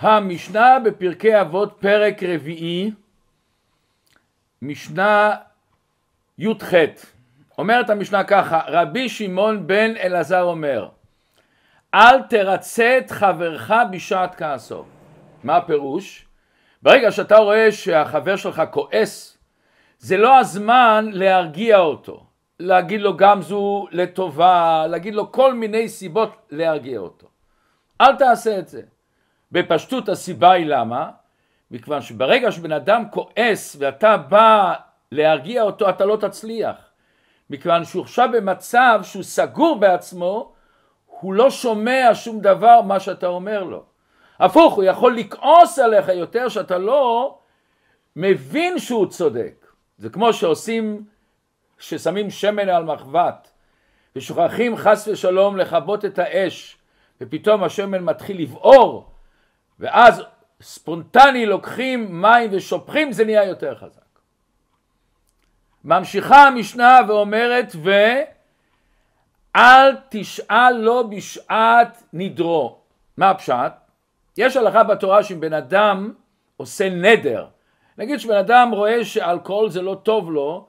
המשנה בפרקי אבות, פרק רביעי, משנה י"ח. אומרת המשנה ככה, רבי שמעון בן אלעזר אומר, אל תרצה את חברך בשעת כעסו. מה הפירוש? ברגע שאתה רואה שהחבר שלך כועס, זה לא הזמן להרגיע אותו, להגיד לו זו לטובה, להגיד לו כל מיני סיבות להרגיע אותו. אל תעשה את זה. בפשטות הסיבה היא למה? מכיוון שברגע שבן אדם כועס ואתה בא להרגיע אותו אתה לא תצליח מכיוון שהוא עכשיו במצב שהוא סגור בעצמו הוא לא שומע שום דבר מה שאתה אומר לו הפוך הוא יכול לכעוס עליך יותר שאתה לא מבין שהוא צודק זה כמו שעושים ששמים שמן על מחבת ושוכחים חס ושלום לכבות את האש ופתאום השמן מתחיל לבעור ואז ספונטני לוקחים מים ושופכים, זה נהיה יותר חזק. ממשיכה המשנה ואומרת, ו... תשאל לו לא בשעת נדרו. מה הפשט? יש הלכה בתורה שאם בן אדם עושה נדר, נגיד שבן אדם רואה שאלכוהול זה לא טוב לו,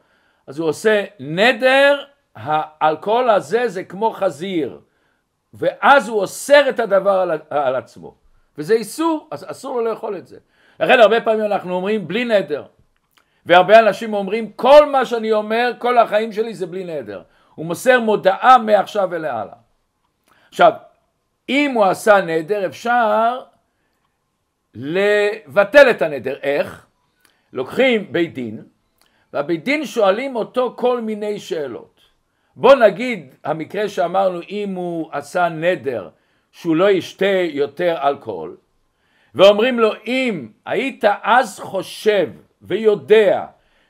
אז הוא עושה נדר, האלכוהול הזה זה כמו חזיר, ואז הוא אוסר את הדבר על, על עצמו. וזה איסור, אז אסור לו לאכול את זה. לכן הרבה פעמים אנחנו אומרים בלי נדר, והרבה אנשים אומרים כל מה שאני אומר, כל החיים שלי זה בלי נדר. הוא מוסר מודעה מעכשיו ולהלאה. עכשיו, אם הוא עשה נדר אפשר לבטל את הנדר. איך? לוקחים בית דין, והבית דין שואלים אותו כל מיני שאלות. בוא נגיד המקרה שאמרנו אם הוא עשה נדר שהוא לא ישתה יותר אלכוהול, ואומרים לו אם היית אז חושב ויודע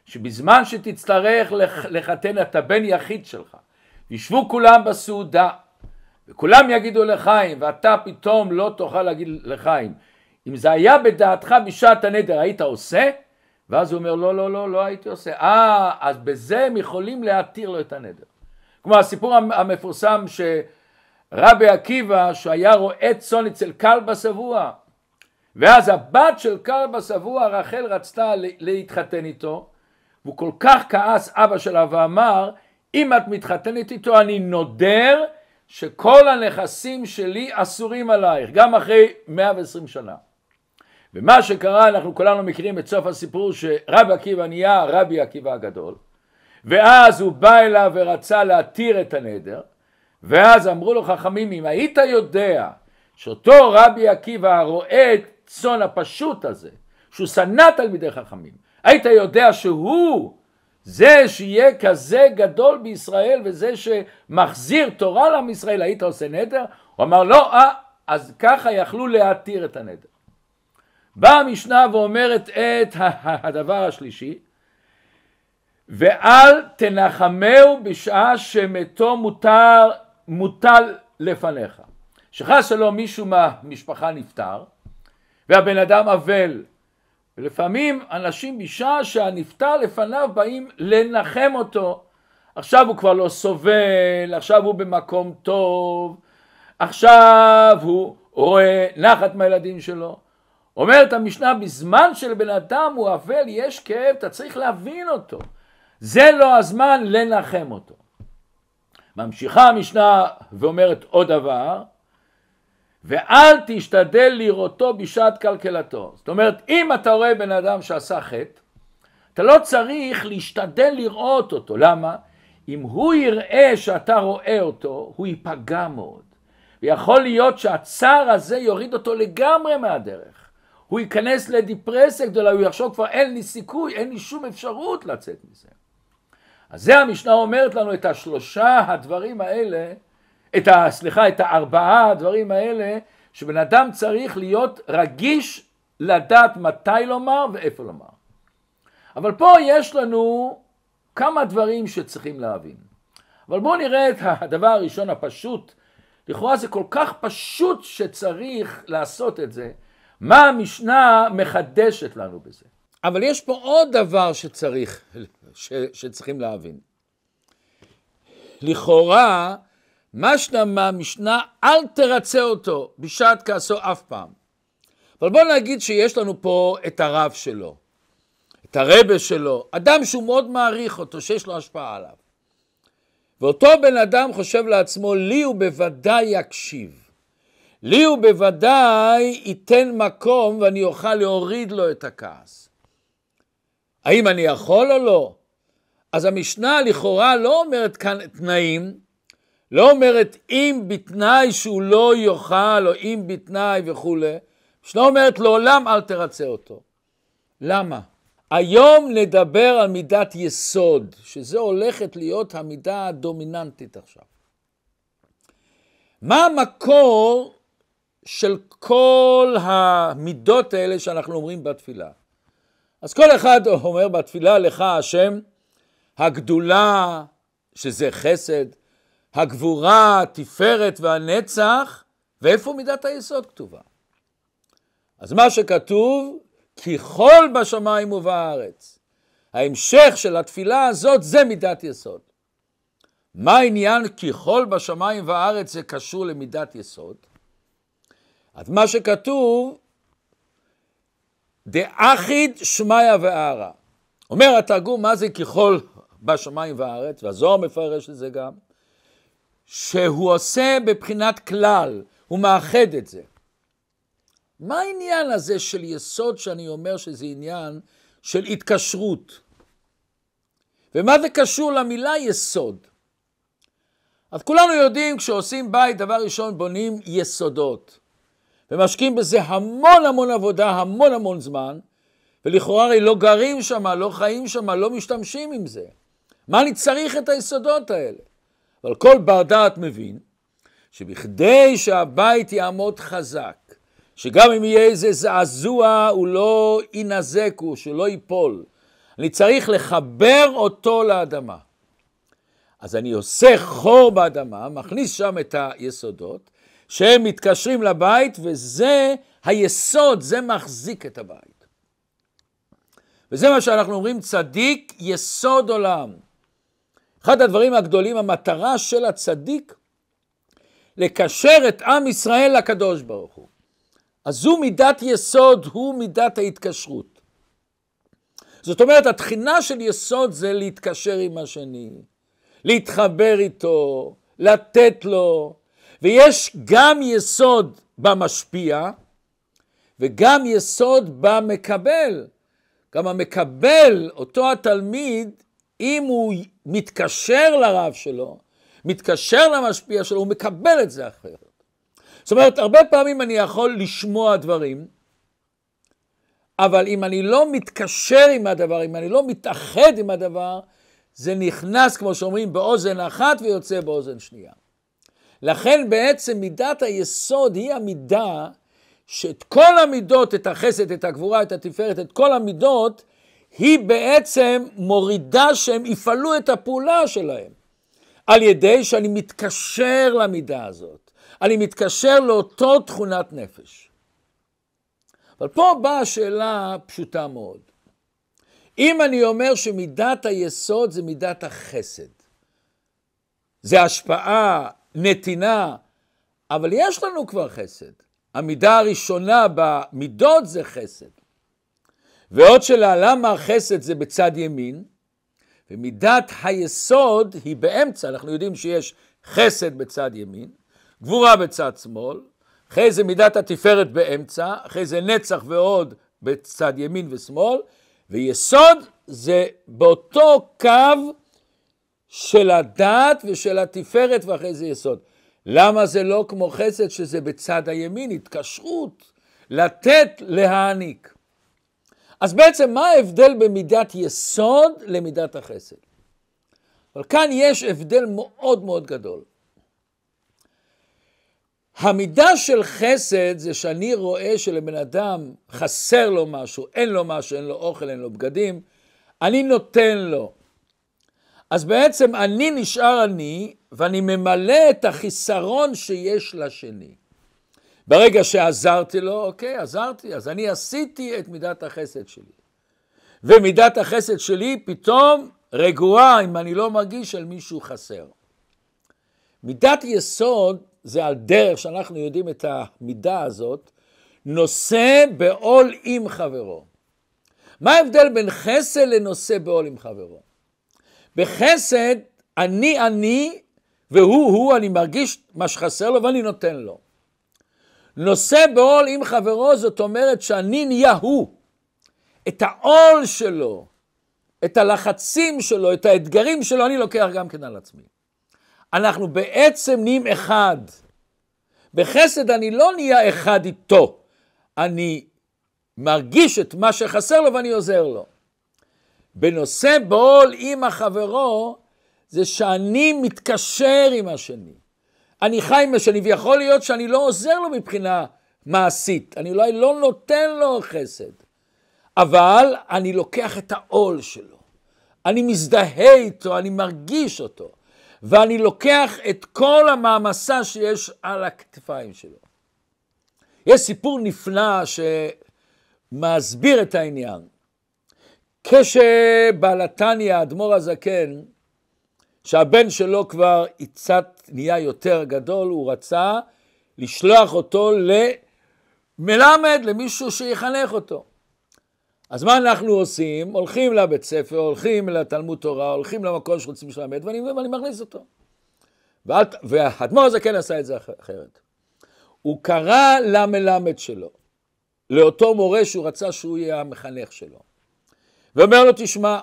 שבזמן שתצטרך לחתן את הבן יחיד שלך, ישבו כולם בסעודה, וכולם יגידו לחיים, ואתה פתאום לא תוכל להגיד לחיים, אם זה היה בדעתך בשעת הנדר, היית עושה? ואז הוא אומר, לא, לא, לא, לא הייתי עושה. אה, אז בזה הם יכולים להתיר לו את הנדר. כמו הסיפור המפורסם ש... רבי עקיבא שהיה רועה צאן אצל כלבא שבוע ואז הבת של כלבא שבוע רחל רצתה להתחתן איתו והוא כל כך כעס אבא שלה ואמר אם את מתחתנת איתו אני נודר שכל הנכסים שלי אסורים עלייך גם אחרי 120 שנה ומה שקרה אנחנו כולנו מכירים את סוף הסיפור שרבי עקיבא נהיה רבי עקיבא הגדול ואז הוא בא אליו ורצה להתיר את הנדר ואז אמרו לו חכמים, אם היית יודע שאותו רבי עקיבא רואה את צאן הפשוט הזה, שהוא שנא תלמידי חכמים, היית יודע שהוא זה שיהיה כזה גדול בישראל וזה שמחזיר תורה לעם ישראל, היית עושה נדר? הוא אמר לא, אה, אז ככה יכלו להתיר את הנדר. באה המשנה ואומרת את הדבר השלישי, ואל תנחמהו בשעה שמתו מותר מוטל לפניך. שחס שלום מישהו מהמשפחה נפטר, והבן אדם אבל. ולפעמים אנשים בשעה שהנפטר לפניו באים לנחם אותו. עכשיו הוא כבר לא סובל, עכשיו הוא במקום טוב, עכשיו הוא רואה נחת מהילדים שלו. אומרת המשנה, בזמן שלבן אדם הוא אבל, יש כאב, אתה צריך להבין אותו. זה לא הזמן לנחם אותו. ממשיכה המשנה ואומרת עוד דבר, ואל תשתדל לראותו בשעת כלכלתו. זאת אומרת, אם אתה רואה בן אדם שעשה חטא, אתה לא צריך להשתדל לראות אותו. למה? אם הוא יראה שאתה רואה אותו, הוא ייפגע מאוד. ויכול להיות שהצער הזה יוריד אותו לגמרי מהדרך. הוא ייכנס לדיפרסיה גדולה, הוא יחשוב כבר אין לי סיכוי, אין לי שום אפשרות לצאת מזה. אז זה המשנה אומרת לנו את השלושה הדברים האלה, את ה... סליחה, את הארבעה הדברים האלה, שבן אדם צריך להיות רגיש לדעת מתי לומר ואיפה לומר. אבל פה יש לנו כמה דברים שצריכים להבין. אבל בואו נראה את הדבר הראשון הפשוט. לכאורה זה כל כך פשוט שצריך לעשות את זה. מה המשנה מחדשת לנו בזה? אבל יש פה עוד דבר שצריך, ש, שצריכים להבין. לכאורה, משלמה משנה, אל תרצה אותו בשעת כעסו אף פעם. אבל בואו נגיד שיש לנו פה את הרב שלו, את הרבה שלו, אדם שהוא מאוד מעריך אותו, שיש לו השפעה עליו. ואותו בן אדם חושב לעצמו, לי הוא בוודאי יקשיב. לי הוא בוודאי ייתן מקום ואני אוכל להוריד לו את הכעס. האם אני יכול או לא? אז המשנה לכאורה לא אומרת כאן תנאים, לא אומרת אם בתנאי שהוא לא יאכל, או אם בתנאי וכולי. המשנה אומרת לעולם אל תרצה אותו. למה? היום נדבר על מידת יסוד, שזה הולכת להיות המידה הדומיננטית עכשיו. מה המקור של כל המידות האלה שאנחנו אומרים בתפילה? אז כל אחד אומר בתפילה לך השם, הגדולה, שזה חסד, הגבורה, התפארת והנצח, ואיפה מידת היסוד כתובה? אז מה שכתוב, כי ככל בשמיים ובארץ. ההמשך של התפילה הזאת זה מידת יסוד. מה העניין כי ככל בשמיים וארץ זה קשור למידת יסוד? אז מה שכתוב, דאחיד שמיא וערא. אומר התרגום, מה זה ככל בשמיים והארץ, והזוהר מפרש את זה גם, שהוא עושה בבחינת כלל, הוא מאחד את זה. מה העניין הזה של יסוד שאני אומר שזה עניין של התקשרות? ומה זה קשור למילה יסוד? אז כולנו יודעים, כשעושים בית, דבר ראשון בונים יסודות. ומשקיעים בזה המון המון עבודה, המון המון זמן, ולכאורה הרי לא גרים שם, לא חיים שם, לא משתמשים עם זה. מה אני צריך את היסודות האלה? אבל כל בר דעת מבין שבכדי שהבית יעמוד חזק, שגם אם יהיה איזה זעזוע הוא לא יינזק, הוא שלא ייפול. אני צריך לחבר אותו לאדמה. אז אני עושה חור באדמה, מכניס שם את היסודות, שהם מתקשרים לבית, וזה היסוד, זה מחזיק את הבית. וזה מה שאנחנו אומרים, צדיק יסוד עולם. אחד הדברים הגדולים, המטרה של הצדיק, לקשר את עם ישראל לקדוש ברוך הוא. אז זו מידת יסוד, הוא מידת ההתקשרות. זאת אומרת, התחינה של יסוד זה להתקשר עם השני, להתחבר איתו, לתת לו, ויש גם יסוד במשפיע וגם יסוד במקבל. גם המקבל, אותו התלמיד, אם הוא מתקשר לרב שלו, מתקשר למשפיע שלו, הוא מקבל את זה אחרת. זאת אומרת, הרבה פעמים אני יכול לשמוע דברים, אבל אם אני לא מתקשר עם הדבר, אם אני לא מתאחד עם הדבר, זה נכנס, כמו שאומרים, באוזן אחת ויוצא באוזן שנייה. לכן בעצם מידת היסוד היא המידה שאת כל המידות, את החסד, את הגבורה, את התפארת, את כל המידות, היא בעצם מורידה שהם יפעלו את הפעולה שלהם. על ידי שאני מתקשר למידה הזאת, אני מתקשר לאותו תכונת נפש. אבל פה באה השאלה פשוטה מאוד. אם אני אומר שמידת היסוד זה מידת החסד, זה השפעה נתינה, אבל יש לנו כבר חסד. המידה הראשונה במידות זה חסד. ועוד שאלה, למה החסד זה בצד ימין, ומידת היסוד היא באמצע, אנחנו יודעים שיש חסד בצד ימין, גבורה בצד שמאל, אחרי זה מידת התפארת באמצע, אחרי זה נצח ועוד בצד ימין ושמאל, ויסוד זה באותו קו של הדת ושל התפארת ואחרי זה יסוד. למה זה לא כמו חסד שזה בצד הימין? התקשרות, לתת, להעניק. אז בעצם מה ההבדל במידת יסוד למידת החסד? אבל כאן יש הבדל מאוד מאוד גדול. המידה של חסד זה שאני רואה שלבן אדם חסר לו משהו, אין לו משהו, אין לו אוכל, אין לו בגדים, אני נותן לו. אז בעצם אני נשאר אני, ואני ממלא את החיסרון שיש לשני. ברגע שעזרתי לו, אוקיי, עזרתי, אז אני עשיתי את מידת החסד שלי. ומידת החסד שלי פתאום רגועה אם אני לא מרגיש על מישהו חסר. מידת יסוד זה על דרך שאנחנו יודעים את המידה הזאת, נושא בעול עם חברו. מה ההבדל בין חסד לנושא בעול עם חברו? בחסד, אני אני, והוא הוא, אני מרגיש מה שחסר לו ואני נותן לו. נושא בעול עם חברו, זאת אומרת שאני נהיה הוא. את העול שלו, את הלחצים שלו, את האתגרים שלו, אני לוקח גם כן על עצמי. אנחנו בעצם נהיים אחד. בחסד אני לא נהיה אחד איתו, אני מרגיש את מה שחסר לו ואני עוזר לו. בנושא בעול עם החברו, זה שאני מתקשר עם השני. אני חי עם השני, ויכול להיות שאני לא עוזר לו מבחינה מעשית, אני אולי לא נותן לו חסד, אבל אני לוקח את העול שלו, אני מזדהה איתו, אני מרגיש אותו, ואני לוקח את כל המעמסה שיש על הכתפיים שלו. יש סיפור נפלא שמסביר את העניין. כשבעל אדמו"ר הזקן, שהבן שלו כבר קצת נהיה יותר גדול, הוא רצה לשלוח אותו למלמד, למישהו שיחנך אותו. אז מה אנחנו עושים? הולכים לבית ספר, הולכים לתלמוד תורה, הולכים למקום שרוצים ללמד, ואני, ואני מכניס אותו. והאדמו"ר הזקן עשה את זה אחרת. הוא קרא למלמד שלו, לאותו מורה שהוא רצה שהוא יהיה המחנך שלו. ואומר לו, תשמע,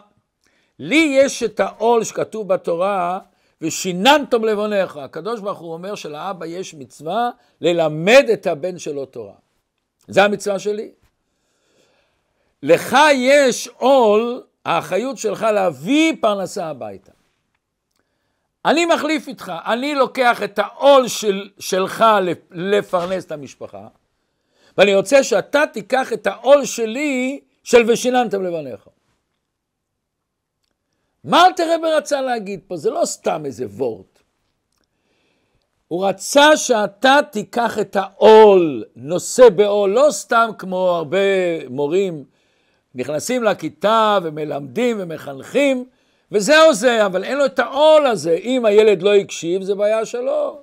לי יש את העול שכתוב בתורה, ושיננתם לבונך. הקדוש ברוך הוא אומר שלאבא יש מצווה ללמד את הבן שלו תורה. זה המצווה שלי. לך יש עול, האחריות שלך להביא פרנסה הביתה. אני מחליף איתך, אני לוקח את העול של, שלך לפרנס את המשפחה, ואני רוצה שאתה תיקח את העול שלי של ושיננתם לבניך. מה אלתר אלתרבה רצה להגיד פה? זה לא סתם איזה וורט. הוא רצה שאתה תיקח את העול, נושא בעול, לא סתם כמו הרבה מורים נכנסים לכיתה ומלמדים ומחנכים, וזהו זה, אבל אין לו את העול הזה. אם הילד לא הקשיב, זה בעיה שלו.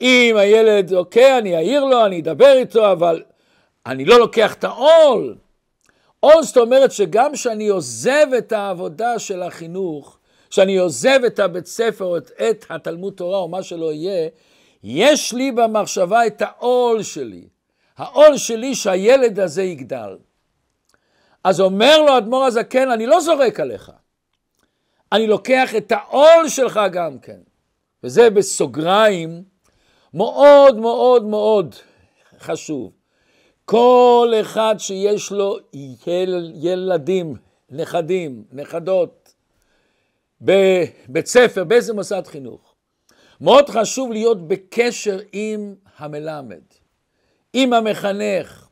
אם הילד, אוקיי, אני אעיר לו, אני אדבר איתו, אבל אני לא לוקח את העול. או זאת אומרת שגם כשאני עוזב את העבודה של החינוך, כשאני עוזב את הבית ספר או את, את התלמוד תורה או מה שלא יהיה, יש לי במחשבה את העול שלי. העול שלי שהילד הזה יגדל. אז אומר לו אדמו"ר הזקן, אני לא זורק עליך. אני לוקח את העול שלך גם כן. וזה בסוגריים מאוד מאוד מאוד חשוב. כל אחד שיש לו יל, ילדים, נכדים, נכדות, בבית ספר, באיזה מוסד חינוך. מאוד חשוב להיות בקשר עם המלמד, עם המחנך.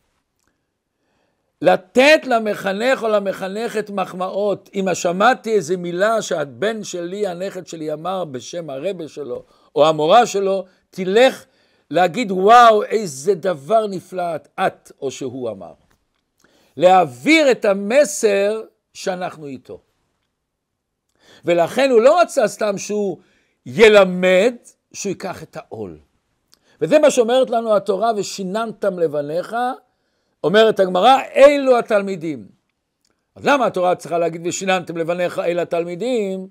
לתת למחנך או למחנכת מחמאות. אם שמעתי איזו מילה שהבן שלי, הנכד שלי אמר בשם הרבה שלו, או המורה שלו, תלך להגיד וואו איזה דבר נפלא את, את או שהוא אמר. להעביר את המסר שאנחנו איתו. ולכן הוא לא רצה סתם שהוא ילמד, שהוא ייקח את העול. וזה מה שאומרת לנו התורה, ושיננתם לבניך, אומרת הגמרא, אלו התלמידים. אז למה התורה צריכה להגיד ושיננתם לבניך אל התלמידים?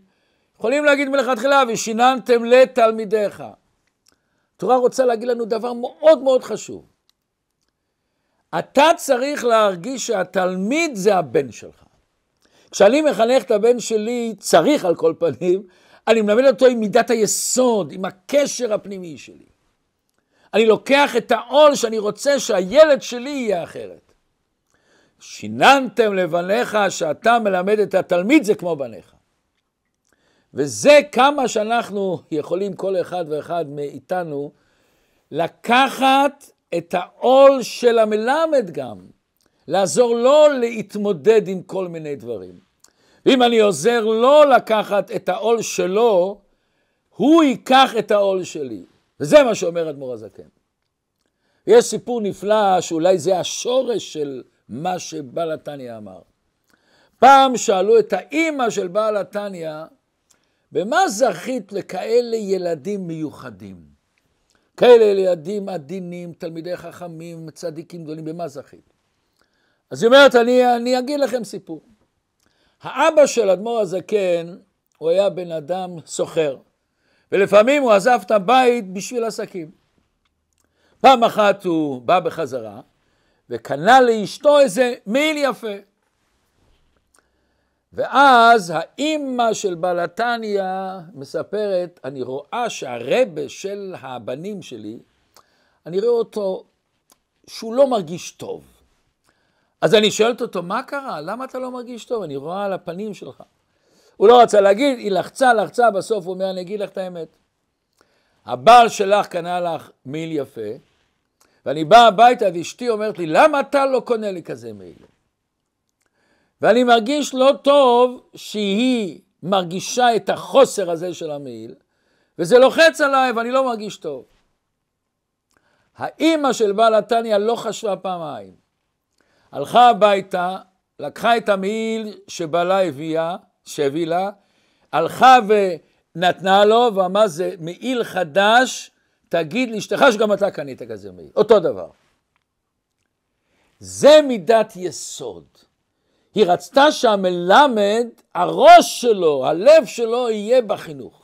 יכולים להגיד מלכתחילה ושיננתם לתלמידיך. התורה רוצה להגיד לנו דבר מאוד מאוד חשוב. אתה צריך להרגיש שהתלמיד זה הבן שלך. כשאני מחנך את הבן שלי, צריך על כל פנים, אני מלמד אותו עם מידת היסוד, עם הקשר הפנימי שלי. אני לוקח את העול שאני רוצה שהילד שלי יהיה אחרת. שיננתם לבניך שאתה מלמד את התלמיד זה כמו בניך. וזה כמה שאנחנו יכולים, כל אחד ואחד מאיתנו, לקחת את העול של המלמד גם, לעזור לו להתמודד עם כל מיני דברים. ואם אני עוזר לו לקחת את העול שלו, הוא ייקח את העול שלי. וזה מה שאומר אדמו"ר הזקן. יש סיפור נפלא שאולי זה השורש של מה שבעל התניא אמר. פעם שאלו את האימא של בעל התניא, במה זכית לכאלה ילדים מיוחדים? כאלה ילדים עדינים, תלמידי חכמים, צדיקים גדולים, במה זכית? אז היא אומרת, אני, אני אגיד לכם סיפור. האבא של אדמו"ר הזקן, הוא היה בן אדם סוחר, ולפעמים הוא עזב את הבית בשביל עסקים. פעם אחת הוא בא בחזרה, וקנה לאשתו איזה מעיל יפה. ואז האימא של בלתניה מספרת, אני רואה שהרבה של הבנים שלי, אני רואה אותו שהוא לא מרגיש טוב. אז אני שואלת אותו, מה קרה? למה אתה לא מרגיש טוב? אני רואה על הפנים שלך. הוא לא רצה להגיד, היא לחצה, לחצה, בסוף הוא אומר, אני אגיד לך את האמת. הבעל שלך קנה לך מיל יפה, ואני בא הביתה ואשתי אומרת לי, למה אתה לא קונה לי כזה מיל? ואני מרגיש לא טוב שהיא מרגישה את החוסר הזה של המעיל, וזה לוחץ עליי ואני לא מרגיש טוב. האימא של בעל התניא לא חשבה פעמיים. הלכה הביתה, לקחה את המעיל שבעלה הביאה, שהביא לה, הלכה ונתנה לו, ואמרה זה מעיל חדש, תגיד לאשתך שגם אתה קנית כזה מעיל. אותו דבר. זה מידת יסוד. היא רצתה שהמלמד, הראש שלו, הלב שלו יהיה בחינוך.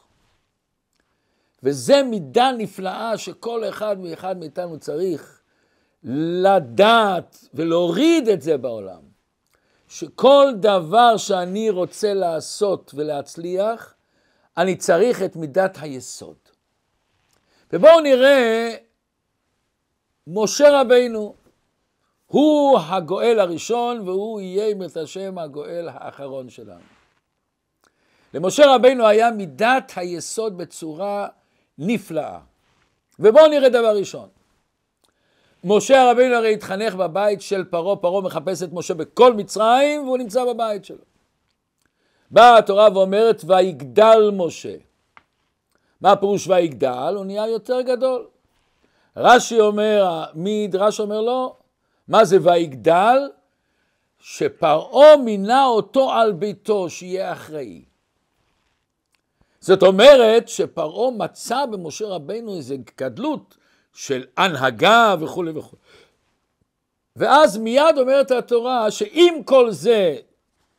וזה מידה נפלאה שכל אחד ואחד מאיתנו צריך לדעת ולהוריד את זה בעולם. שכל דבר שאני רוצה לעשות ולהצליח, אני צריך את מידת היסוד. ובואו נראה משה רבינו, הוא הגואל הראשון והוא יהיה עם את השם הגואל האחרון שלנו. למשה רבינו היה מידת היסוד בצורה נפלאה. ובואו נראה דבר ראשון. משה רבינו הרי התחנך בבית של פרעה, פרעה מחפש את משה בכל מצרים והוא נמצא בבית שלו. באה התורה ואומרת ויגדל משה. מה הפירוש ויגדל? הוא נהיה יותר גדול. רש"י אומר, מדרש אומר לא, מה זה ויגדל? שפרעה מינה אותו על ביתו, שיהיה אחראי. זאת אומרת שפרעה מצא במשה רבנו איזו גדלות של הנהגה וכולי וכולי. ואז מיד אומרת התורה שעם כל זה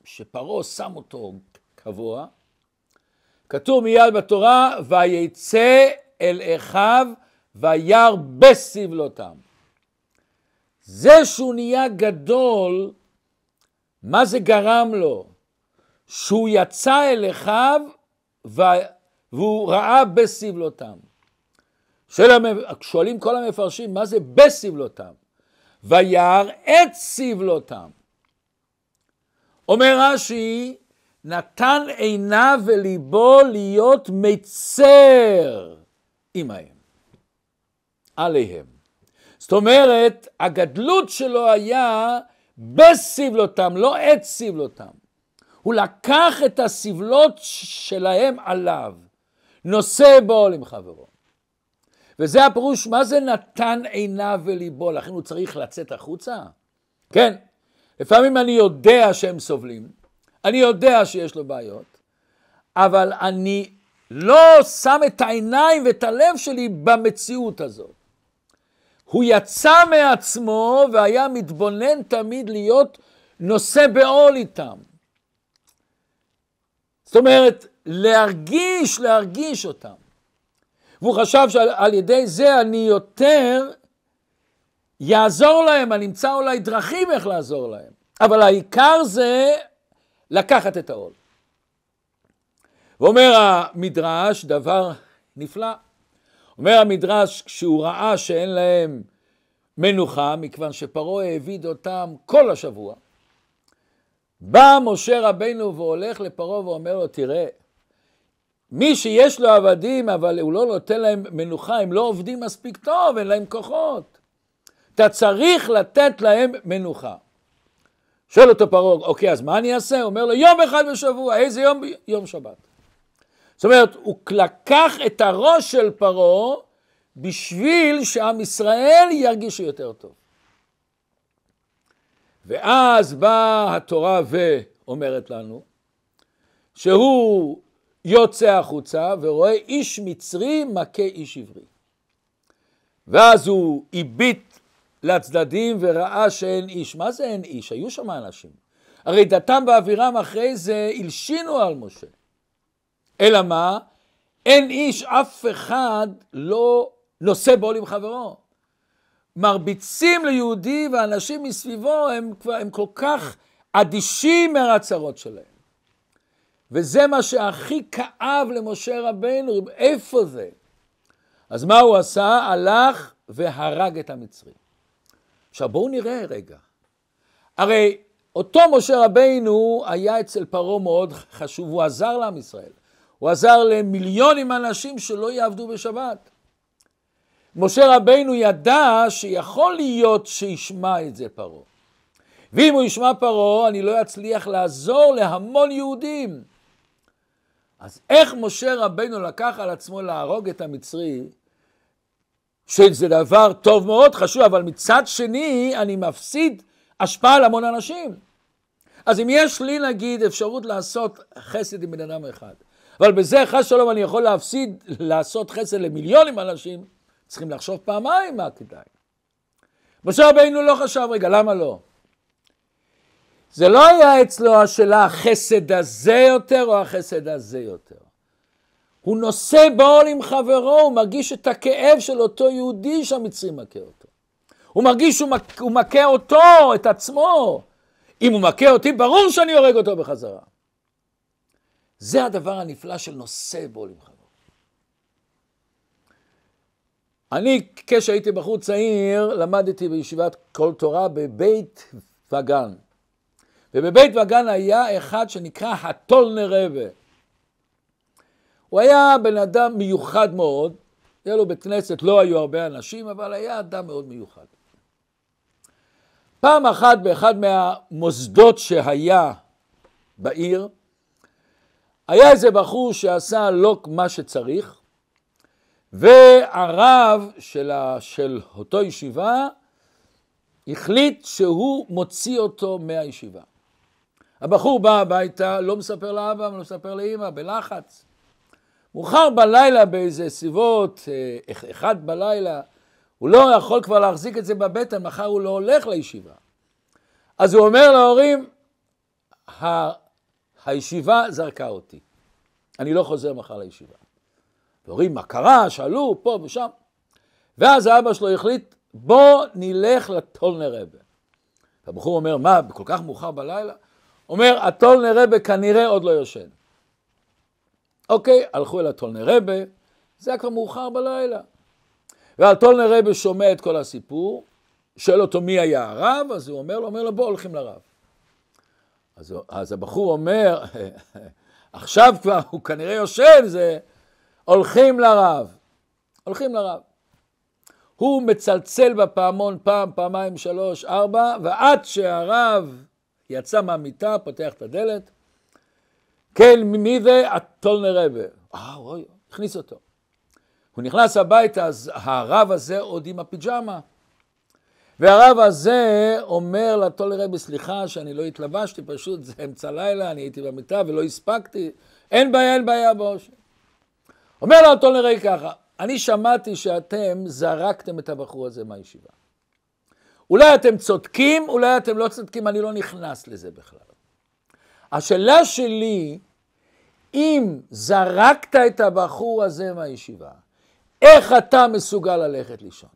שפרעה שם אותו קבוע, כתוב מיד בתורה, ויצא אל אחיו וירא בסבלותם. זה שהוא נהיה גדול, מה זה גרם לו? שהוא יצא אל אחיו והוא ראה בסבלותם. שואלים כל המפרשים, מה זה בסבלותם? וירא את סבלותם. אומר רש"י, נתן עיניו וליבו להיות מצר עמהם, עליהם. זאת אומרת, הגדלות שלו היה בסבלותם, לא את סבלותם. הוא לקח את הסבלות שלהם עליו, נושא בעול עם חברו. וזה הפירוש, מה זה נתן עיניו וליבו, לכן הוא צריך לצאת החוצה? כן, לפעמים אני יודע שהם סובלים, אני יודע שיש לו בעיות, אבל אני לא שם את העיניים ואת הלב שלי במציאות הזאת. הוא יצא מעצמו והיה מתבונן תמיד להיות נושא בעול איתם. זאת אומרת, להרגיש, להרגיש אותם. והוא חשב שעל ידי זה אני יותר יעזור להם, אני אמצא אולי דרכים איך לעזור להם. אבל העיקר זה לקחת את העול. ואומר המדרש דבר נפלא. אומר המדרש, כשהוא ראה שאין להם מנוחה, מכיוון שפרעה העביד אותם כל השבוע, בא משה רבנו והולך לפרעה ואומר לו, תראה, מי שיש לו עבדים, אבל הוא לא נותן להם מנוחה, הם לא עובדים מספיק טוב, אין להם כוחות. אתה צריך לתת להם מנוחה. שואל אותו פרעה, אוקיי, אז מה אני אעשה? הוא אומר לו, יום אחד בשבוע, איזה יום? יום שבת. זאת אומרת, הוא לקח את הראש של פרעה בשביל שעם ישראל ירגישו יותר טוב. ואז באה התורה ואומרת לנו שהוא יוצא החוצה ורואה איש מצרי מכה איש עברי. ואז הוא הביט לצדדים וראה שאין איש. מה זה אין איש? היו שם אנשים. הרי דתם ואבירם אחרי זה הלשינו על משה. אלא מה? אין איש, אף אחד לא נושא בעול עם חברו. מרביצים ליהודי ואנשים מסביבו הם, כבר, הם כל כך אדישים מהצרות שלהם. וזה מה שהכי כאב למשה רבנו, איפה זה? אז מה הוא עשה? הלך והרג את המצרים. עכשיו בואו נראה רגע. הרי אותו משה רבנו היה אצל פרעה מאוד חשוב, הוא עזר לעם ישראל. הוא עזר למיליונים אנשים שלא יעבדו בשבת. משה רבינו ידע שיכול להיות שישמע את זה פרעה. ואם הוא ישמע פרעה, אני לא אצליח לעזור להמון יהודים. אז איך משה רבינו לקח על עצמו להרוג את המצרי, שזה דבר טוב מאוד, חשוב, אבל מצד שני, אני מפסיד השפעה על המון אנשים. אז אם יש לי, נגיד, אפשרות לעשות חסד עם בן אדם אחד, אבל בזה חס שלום אני יכול להפסיד, לעשות חסד למיליונים אנשים, צריכים לחשוב פעמיים מה כדאי. משה רבינו לא חשב, רגע, למה לא? זה לא היה אצלו השאלה החסד הזה יותר או החסד הזה יותר. הוא נושא בעול עם חברו, הוא מרגיש את הכאב של אותו יהודי שהמצרים מכה אותו. הוא מרגיש שהוא מכה, הוא מכה אותו, את עצמו. אם הוא מכה אותי, ברור שאני הורג אותו בחזרה. זה הדבר הנפלא של נושא בו למחנו. אני, כשהייתי בחור צעיר, למדתי בישיבת כל תורה בבית וגן. ובבית וגן היה אחד שנקרא הטולנר רבה. הוא היה בן אדם מיוחד מאוד, היה לו בית כנסת, לא היו הרבה אנשים, אבל היה אדם מאוד מיוחד. פעם אחת באחד מהמוסדות שהיה בעיר, היה איזה בחור שעשה לא מה שצריך, והרב של, ה, של אותו ישיבה החליט שהוא מוציא אותו מהישיבה. הבחור בא הביתה, לא מספר לאבא, לא מספר לאימא, בלחץ. מאוחר בלילה, באיזה סביבות, אה, אחד בלילה, הוא לא יכול כבר להחזיק את זה בבטן, מחר הוא לא הולך לישיבה. אז הוא אומר להורים, הישיבה זרקה אותי. אני לא חוזר מחר לישיבה. והורים, מה קרה? שאלו, פה ושם. ואז האבא שלו החליט, בוא נלך לטולנר רבה. הבחור אומר, מה, כל כך מאוחר בלילה? אומר, הטולנר רבה כנראה עוד לא יושן. אוקיי, הלכו אל הטולנר רבה, זה היה כבר מאוחר בלילה. והטולנר רבה שומע את כל הסיפור, שואל אותו מי היה הרב, אז הוא אומר לו, אומר לו, בוא הולכים לרב. אז, אז הבחור אומר, עכשיו כבר הוא כנראה יושב, זה הולכים לרב. הולכים לרב. הוא מצלצל בפעמון פעם, פעמיים, שלוש, ארבע, ועד שהרב יצא מהמיטה, פותח את הדלת, כן, מי זה? הטולנר רבה. אה, אוי, הכניס אותו. הוא נכנס הביתה, אז הרב הזה עוד עם הפיג'מה. והרב הזה אומר לטול רבי, סליחה שאני לא התלבשתי, פשוט זה אמצע לילה, אני הייתי במיטה ולא הספקתי, אין בעיה, אין בעיה באושר. אומר לו רבי ככה, אני שמעתי שאתם זרקתם את הבחור הזה מהישיבה. אולי אתם צודקים, אולי אתם לא צודקים, אני לא נכנס לזה בכלל. השאלה שלי, אם זרקת את הבחור הזה מהישיבה, איך אתה מסוגל ללכת לישון?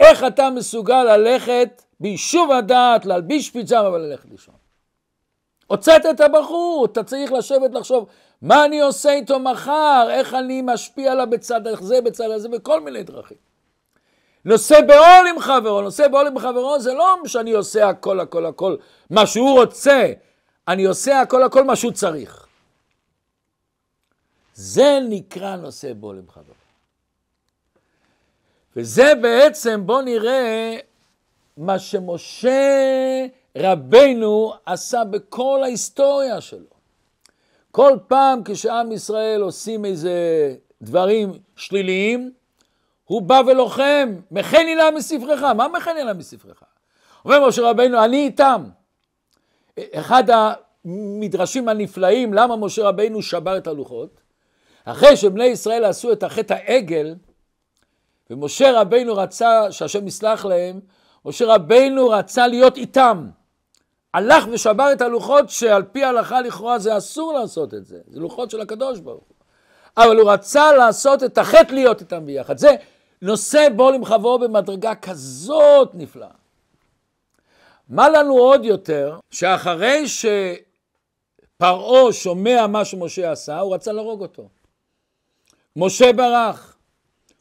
איך אתה מסוגל ללכת ביישוב הדעת, להלביש פיג'מה וללכת לישון? הוצאת את הבחור, אתה צריך לשבת לחשוב מה אני עושה איתו מחר, איך אני משפיע עליו בצד הזה, בצד הזה, בכל מיני דרכים. נושא בעול עם חברו, נושא בעול עם חברו זה לא שאני עושה הכל הכל הכל מה שהוא רוצה, אני עושה הכל הכל מה שהוא צריך. זה נקרא נושא בעול עם חברו. וזה בעצם, בואו נראה מה שמשה רבנו עשה בכל ההיסטוריה שלו. כל פעם כשעם ישראל עושים איזה דברים שליליים, הוא בא ולוחם, מכני לה מספרך. מה מכני לה מספרך? אומר משה רבנו, אני איתם. אחד המדרשים הנפלאים, למה משה רבנו שבר את הלוחות? אחרי שבני ישראל עשו את החטא העגל, ומשה רבינו רצה שהשם יסלח להם, משה רבינו רצה להיות איתם. הלך ושבר את הלוחות שעל פי ההלכה לכאורה זה אסור לעשות את זה, זה לוחות של הקדוש ברוך הוא. אבל הוא רצה לעשות את החטא להיות איתם ביחד. זה נושא בו למחברו במדרגה כזאת נפלאה. מה לנו עוד יותר? שאחרי שפרעה שומע מה שמשה עשה, הוא רצה להרוג אותו. משה ברח.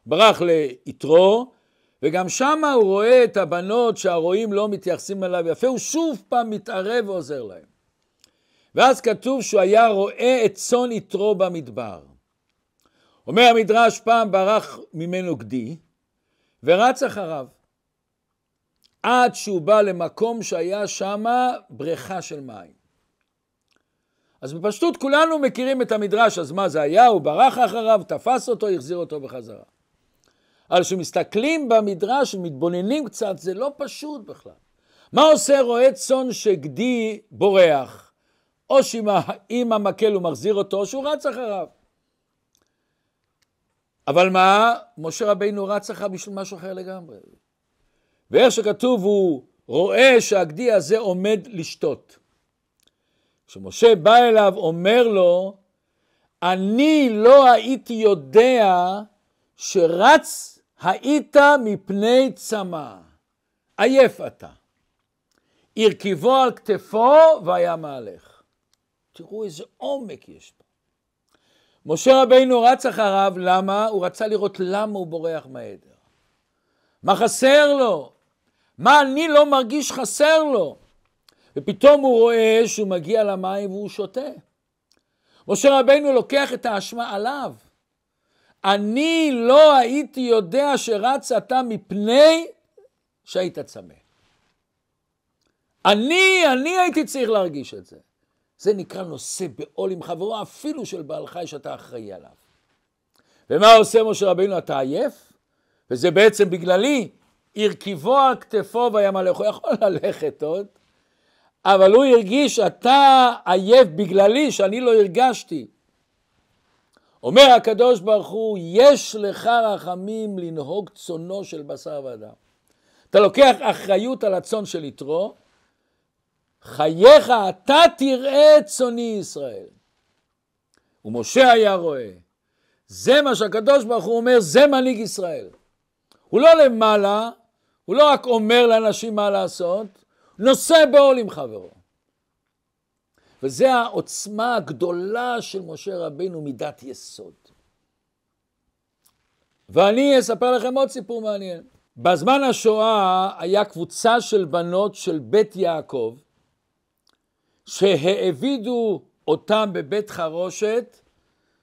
ברח ליתרו, וגם שם הוא רואה את הבנות שהרועים לא מתייחסים אליו יפה, הוא שוב פעם מתערב ועוזר להם. ואז כתוב שהוא היה רואה את צאן יתרו במדבר. אומר המדרש, פעם ברח ממנו גדי, ורץ אחריו, עד שהוא בא למקום שהיה שמה בריכה של מים. אז בפשטות כולנו מכירים את המדרש, אז מה זה היה? הוא ברח אחריו, תפס אותו, החזיר אותו בחזרה. אבל כשמסתכלים במדרש ומתבוננים קצת, זה לא פשוט בכלל. מה עושה רועה צאן שגדי בורח? או שעם המקל הוא מחזיר אותו, או שהוא רץ אחריו. אבל מה? משה רבינו רץ אחריו בשביל משהו אחר לגמרי. ואיך שכתוב, הוא רואה שהגדי הזה עומד לשתות. כשמשה בא אליו, אומר לו, אני לא הייתי יודע שרץ היית מפני צמא, עייף אתה. הרכיבו על כתפו והיה מהלך. תראו איזה עומק יש פה. משה רבינו רץ אחריו, למה? הוא רצה לראות למה הוא בורח מהעדר. מה חסר לו? מה אני לא מרגיש חסר לו? ופתאום הוא רואה שהוא מגיע למים והוא שותה. משה רבינו לוקח את האשמה עליו. אני לא הייתי יודע שרץ אתה מפני שהיית צמא. אני, אני הייתי צריך להרגיש את זה. זה נקרא נושא בעול עם חברו, אפילו של בעל חי שאתה אחראי עליו. ומה עושה משה רבינו? אתה עייף? וזה בעצם בגללי, הרכיבו על כתפו וים עליך, הוא יכול ללכת עוד, אבל הוא הרגיש, אתה עייף בגללי שאני לא הרגשתי. אומר הקדוש ברוך הוא, יש לך רחמים לנהוג צונו של בשר ודם. אתה לוקח אחריות על הצאן של יתרו, חייך אתה תראה את צאני ישראל. ומשה היה רואה. זה מה שהקדוש ברוך הוא אומר, זה מנהיג ישראל. הוא לא למעלה, הוא לא רק אומר לאנשים מה לעשות, נושא בעול עם חברו. וזה העוצמה הגדולה של משה רבינו מידת יסוד. ואני אספר לכם עוד סיפור מעניין. בזמן השואה היה קבוצה של בנות של בית יעקב שהעבידו אותם בבית חרושת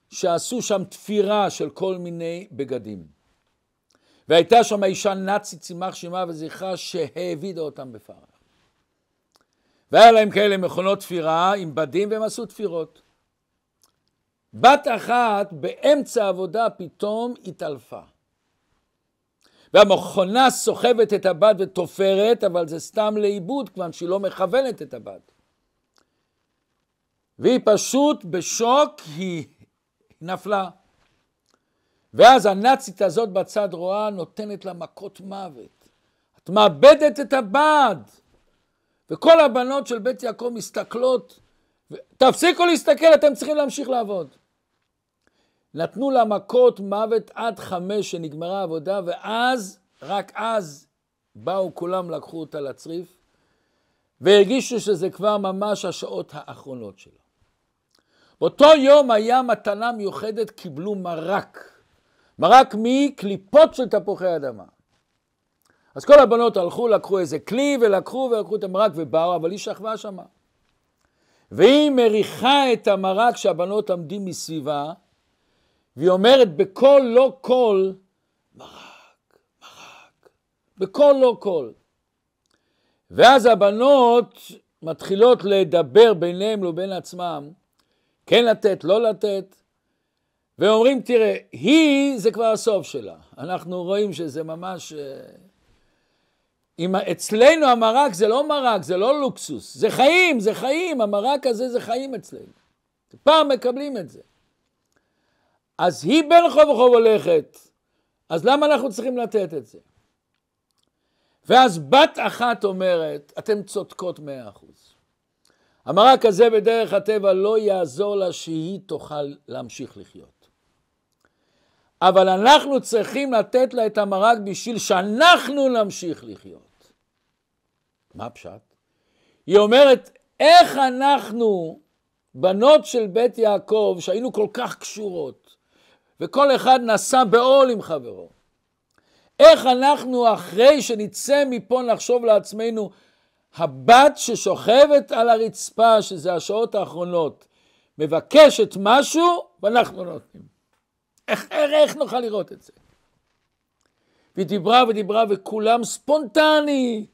שעשו שם תפירה של כל מיני בגדים. והייתה שם אישה נאצית, צימח שמה וזכרה, שהעבידה אותם בפרך. והיה להם כאלה מכונות תפירה עם בדים והם עשו תפירות. בת אחת באמצע העבודה פתאום התעלפה. והמכונה סוחבת את הבת ותופרת, אבל זה סתם לאיבוד, כיוון שהיא לא מכוונת את הבת. והיא פשוט בשוק, היא נפלה. ואז הנאצית הזאת בצד רואה, נותנת לה מכות מוות. את מאבדת את הבת. וכל הבנות של בית יעקב מסתכלות, תפסיקו להסתכל, אתם צריכים להמשיך לעבוד. נתנו לה מכות מוות עד חמש שנגמרה העבודה, ואז, רק אז, באו כולם, לקחו אותה לצריף, והרגישו שזה כבר ממש השעות האחרונות שלה. באותו יום היה מתנה מיוחדת, קיבלו מרק. מרק מקליפות של תפוחי אדמה. אז כל הבנות הלכו, לקחו איזה כלי ולקחו ולקחו את המרק ובאו, אבל היא שכבה שמה. והיא מריחה את המרק שהבנות עמדים מסביבה, והיא אומרת בקול לא קול, מרק, מרק, בקול לא קול. ואז הבנות מתחילות לדבר ביניהם לבין עצמם, כן לתת, לא לתת, ואומרים, תראה, היא זה כבר הסוף שלה. אנחנו רואים שזה ממש... אה, אם אצלנו המרק זה לא מרק, זה לא לוקסוס, זה חיים, זה חיים, המרק הזה זה חיים אצלנו. פעם מקבלים את זה. אז היא בין חוב וחוב הולכת, אז למה אנחנו צריכים לתת את זה? ואז בת אחת אומרת, אתן צודקות מאה אחוז. המרק הזה בדרך הטבע לא יעזור לה שהיא תוכל להמשיך לחיות. אבל אנחנו צריכים לתת לה את המרק בשביל שאנחנו נמשיך לחיות. מה פשט? היא אומרת, איך אנחנו, בנות של בית יעקב, שהיינו כל כך קשורות, וכל אחד נסע בעול עם חברו, איך אנחנו אחרי שנצא מפה נחשוב לעצמנו, הבת ששוכבת על הרצפה, שזה השעות האחרונות, מבקשת משהו, ואנחנו נותנים. איך, איך איך נוכל לראות את זה? והיא דיברה ודיברה וכולם ספונטני.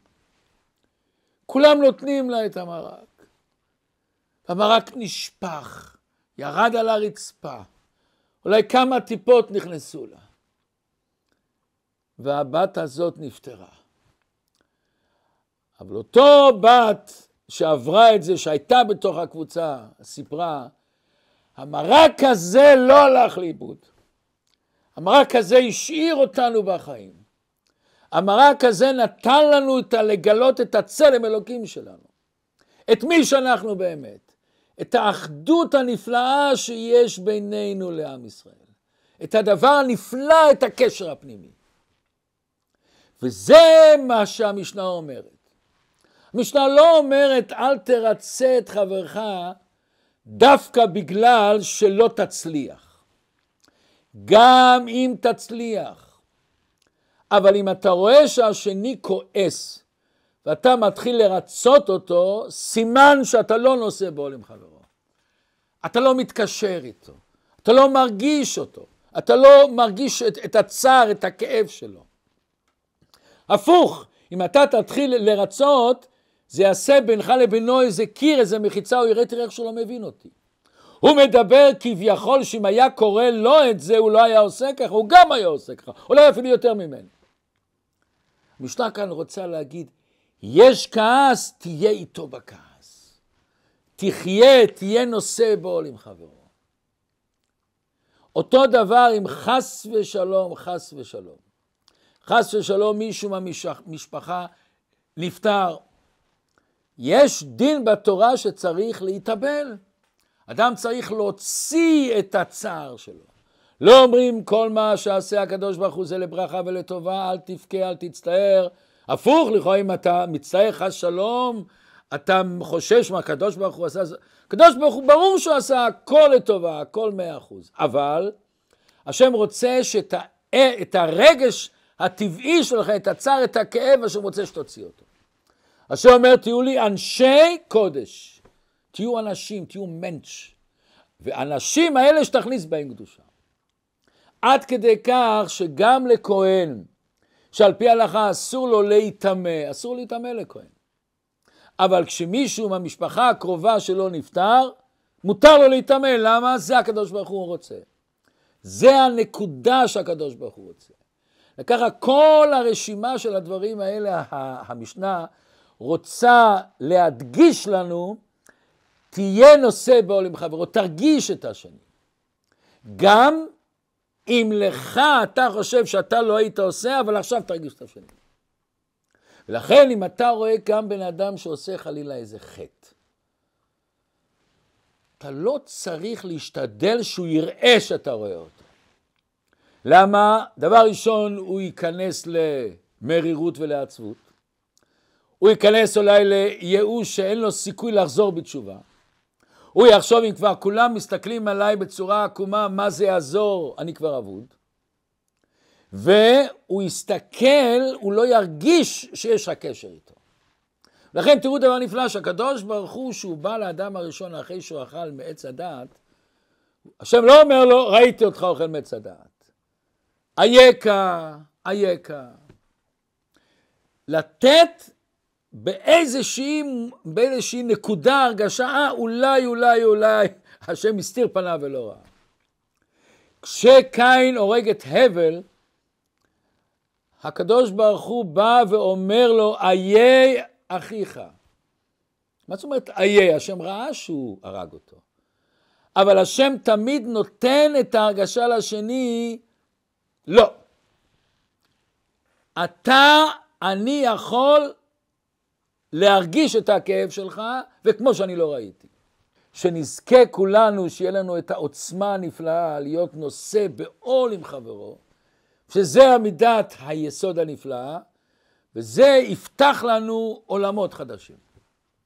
כולם נותנים לה את המרק. המרק נשפך, ירד על הרצפה. אולי כמה טיפות נכנסו לה. והבת הזאת נפטרה. אבל אותו בת שעברה את זה, שהייתה בתוך הקבוצה, סיפרה, המרק הזה לא הלך לאיבוד. המרק הזה השאיר אותנו בחיים. המרק הזה נתן לנו את לגלות את הצלם אלוקים שלנו. את מי שאנחנו באמת. את האחדות הנפלאה שיש בינינו לעם ישראל. את הדבר הנפלא, את הקשר הפנימי. וזה מה שהמשנה אומרת. המשנה לא אומרת אל תרצה את חברך דווקא בגלל שלא תצליח. גם אם תצליח. אבל אם אתה רואה שהשני כועס ואתה מתחיל לרצות אותו, סימן שאתה לא נושא בעול עם חברו. אתה לא מתקשר איתו, אתה לא מרגיש אותו, אתה לא מרגיש את, את הצער, את הכאב שלו. הפוך, אם אתה תתחיל לרצות, זה יעשה בינך לבינו איזה קיר, איזה מחיצה, הוא יראה, תראה איך שהוא לא מבין אותי. הוא מדבר כביכול שאם היה קורא לו את זה, הוא לא היה עושה ככה, הוא גם היה עושה ככה, אולי אפילו יותר ממני. המשנה כאן רוצה להגיד, יש כעס, תהיה איתו בכעס. תחיה, תהיה נושא בעול עם חברו. אותו דבר עם חס ושלום, חס ושלום. חס ושלום מישהו מהמשפחה נפטר. יש דין בתורה שצריך להתאבל. אדם צריך להוציא את הצער שלו. לא אומרים כל מה שעשה הקדוש ברוך הוא זה לברכה ולטובה, אל תבכה, אל תצטער. הפוך, לכאורה אם אתה מצטער חס שלום, אתה חושש מה הקדוש ברוך הוא עשה. הקדוש ברוך הוא ברור שהוא עשה הכל לטובה, הכל מאה אחוז. אבל השם רוצה שאת את הרגש הטבעי שלך, את הצער, את הכאב, השם רוצה שתוציא אותו. השם אומר, תהיו לי אנשי קודש. תהיו אנשים, תהיו מנץ'. והאנשים האלה שתכניס בהם קדושה. עד כדי כך שגם לכהן, שעל פי ההלכה אסור לו להיטמא, אסור להיטמא לכהן. אבל כשמישהו מהמשפחה הקרובה שלו נפטר, מותר לו להיטמא, למה? זה הקדוש ברוך הוא רוצה. זה הנקודה שהקדוש ברוך הוא רוצה. וככה כל הרשימה של הדברים האלה, המשנה רוצה להדגיש לנו תהיה נושא בעול עם חברו, תרגיש את השני. גם אם לך אתה חושב שאתה לא היית עושה, אבל עכשיו תרגיש את השני. ולכן אם אתה רואה גם בן אדם שעושה חלילה איזה חטא, אתה לא צריך להשתדל שהוא יראה שאתה רואה אותו. למה? דבר ראשון, הוא ייכנס למרירות ולעצבות. הוא ייכנס אולי לייאוש שאין לו סיכוי לחזור בתשובה. הוא יחשוב אם כבר כולם מסתכלים עליי בצורה עקומה, מה זה יעזור? אני כבר אבוד. והוא יסתכל, הוא לא ירגיש שיש לך קשר איתו. לכן תראו דבר נפלא, שהקדוש ברוך הוא, שהוא בא לאדם הראשון אחרי שהוא אכל מעץ הדעת, השם לא אומר לו, ראיתי אותך אוכל מעץ הדעת. אייכה, אייכה. לתת באיזושהי, באיזושהי נקודה הרגשה, אה, אולי, אולי, אולי, השם הסתיר פניו ולא ראה. כשקין הורג את הבל, הקדוש ברוך הוא בא ואומר לו, איי אחיך. מה זאת אומרת איי? השם ראה שהוא הרג אותו. אבל השם תמיד נותן את ההרגשה לשני, לא. אתה, אני יכול להרגיש את הכאב שלך, וכמו שאני לא ראיתי. שנזכה כולנו, שיהיה לנו את העוצמה הנפלאה להיות נושא בעול עם חברו, שזה עמידת היסוד הנפלאה, וזה יפתח לנו עולמות חדשים.